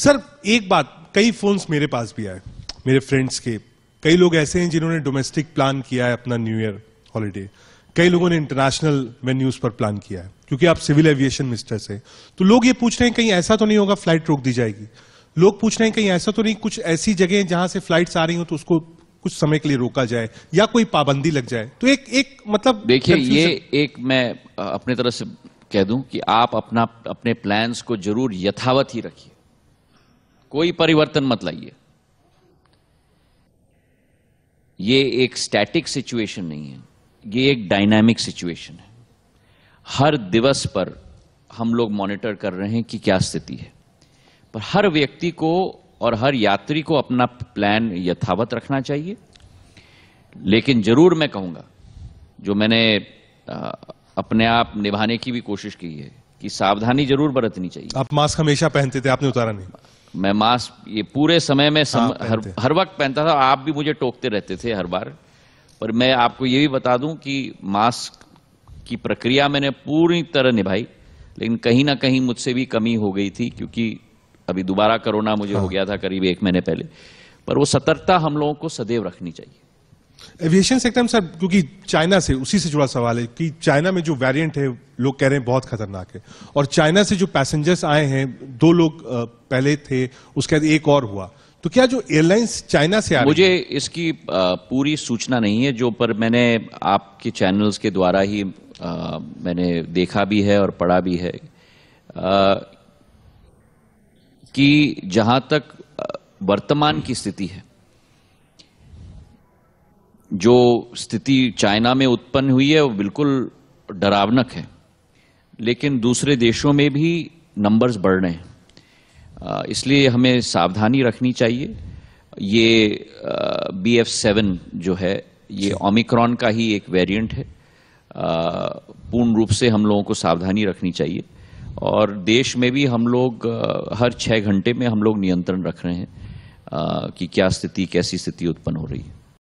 Sir एक बात कई फोन्स मेरे पास भी आए मेरे फ्रेंड्स के कई लोग ऐसे हैं जिन्होंने डोमेस्टिक प्लान किया है अपना न्यू ईयर हॉलीडे कई लोगों ने इंटरनेशनल वेन्यूज पर प्लान किया है क्योंकि आप सिविल एविएशन मिनिस्टर से तो लोग ये पूछ रहे हैं कहीं ऐसा तो नहीं होगा फ्लाइट रोक दी जाएगी लोग पूछ रहे हैं कहीं ऐसा तो नहीं कुछ ऐसी जगह है जहां से फ्लाइट आ रही हो तो उसको कुछ समय के लिए रोका जाए या कोई पाबंदी लग जाए तो एक एक मतलब देखिए ये एक मैं अपने तरफ से कह दूं कि आप अपना अपने प्लान्स को जरूर यथावत ही रखिए कोई परिवर्तन मत लाइए ये एक स्टैटिक सिचुएशन नहीं है ये एक डायनामिक सिचुएशन है हर दिवस पर हम लोग मॉनिटर कर रहे हैं कि क्या स्थिति है पर हर व्यक्ति को और हर यात्री को अपना प्लान यथावत रखना चाहिए लेकिन जरूर मैं कहूंगा जो मैंने अपने आप निभाने की भी कोशिश की है कि सावधानी जरूर बरतनी चाहिए आप मास्क हमेशा पहनते थे आपने उतारा नहीं मैं मास्क ये पूरे समय में सम, हाँ, हर हर वक्त पहनता था आप भी मुझे टोकते रहते थे हर बार पर मैं आपको ये भी बता दूं कि मास्क की प्रक्रिया मैंने पूरी तरह निभाई लेकिन कहीं ना कहीं मुझसे भी कमी हो गई थी क्योंकि अभी दोबारा कोरोना मुझे हाँ। हो गया था करीब एक महीने पहले पर वो सतर्कता हम लोगों को सदैव रखनी चाहिए एविएशन सेक्टर में सर क्योंकि चाइना से उसी से जुड़ा सवाल है कि चाइना में जो वेरिएंट है लोग कह रहे हैं बहुत खतरनाक है और चाइना से जो पैसेंजर्स आए हैं दो लोग पहले थे उसके बाद एक और हुआ तो क्या जो एयरलाइंस चाइना से आ मुझे इसकी पूरी सूचना नहीं है जो पर मैंने आपके चैनल्स के द्वारा ही मैंने देखा भी है और पढ़ा भी है कि जहां तक वर्तमान की स्थिति है जो स्थिति चाइना में उत्पन्न हुई है वो बिल्कुल डरावनक है लेकिन दूसरे देशों में भी नंबर्स बढ़ रहे हैं इसलिए हमें सावधानी रखनी चाहिए ये बी एफ सेवन जो है ये ओमिक्रॉन का ही एक वेरिएंट है पूर्ण रूप से हम लोगों को सावधानी रखनी चाहिए और देश में भी हम लोग हर छः घंटे में हम लोग नियंत्रण रख रहे हैं कि क्या स्थिति कैसी स्थिति उत्पन्न हो रही है